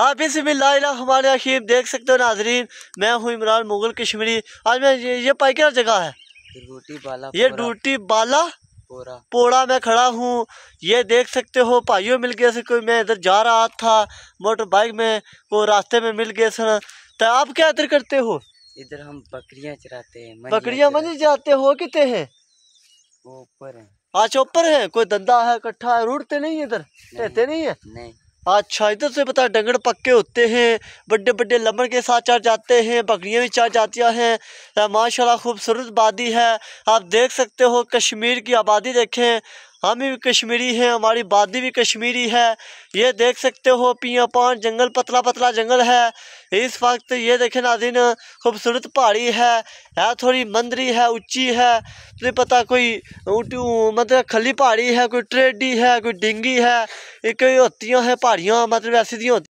आप इस अखीब देख सकते हो नाजरीन मैं हूँ इमरान मुगल कश्मीरी आज मैं ये, ये पाई क्या जगह है बाला ये डूटी बाला पोड़ा पोड़ा में खड़ा हूँ ये देख सकते हो भाइयों मिल गए से कोई मैं इधर जा रहा था मोटर बाइक में वो रास्ते में मिल गए सर तो आप क्या इधर करते हो इधर हम बकरियां चराते हैं बकरियां मंजी जाते हो कितने हैं ऊपर है अच्छा ऊपर है कोई धंधा है इकट्ठा है रूटते नहीं इधर रहते नहीं है नहीं अच्छा इधर से पता डंगर पक्के होते हैं बड़े बड़े लमर के साथ चढ़ जाते हैं बकरियां भी चढ़ जाती हैं माशाल्लाह खूबसूरत आबादी है आप देख सकते हो कश्मीर की आबादी देखें हम भी कश्मीरी हैं हमारी वादी भी कश्मीरी है ये देख सकते हो पिया पान जंगल पतला पतला जंगल है इस वक्त ये देखें नादिन खूबसूरत पहाड़ी है है थोड़ी मंदरी है ऊंची है तुम्हें पता कोई मतलब खली पहाड़ी है कोई ट्रेडी है कोई डिंगी है ये कोई होती हैं पहाड़ियाँ मतलब ऐसी होती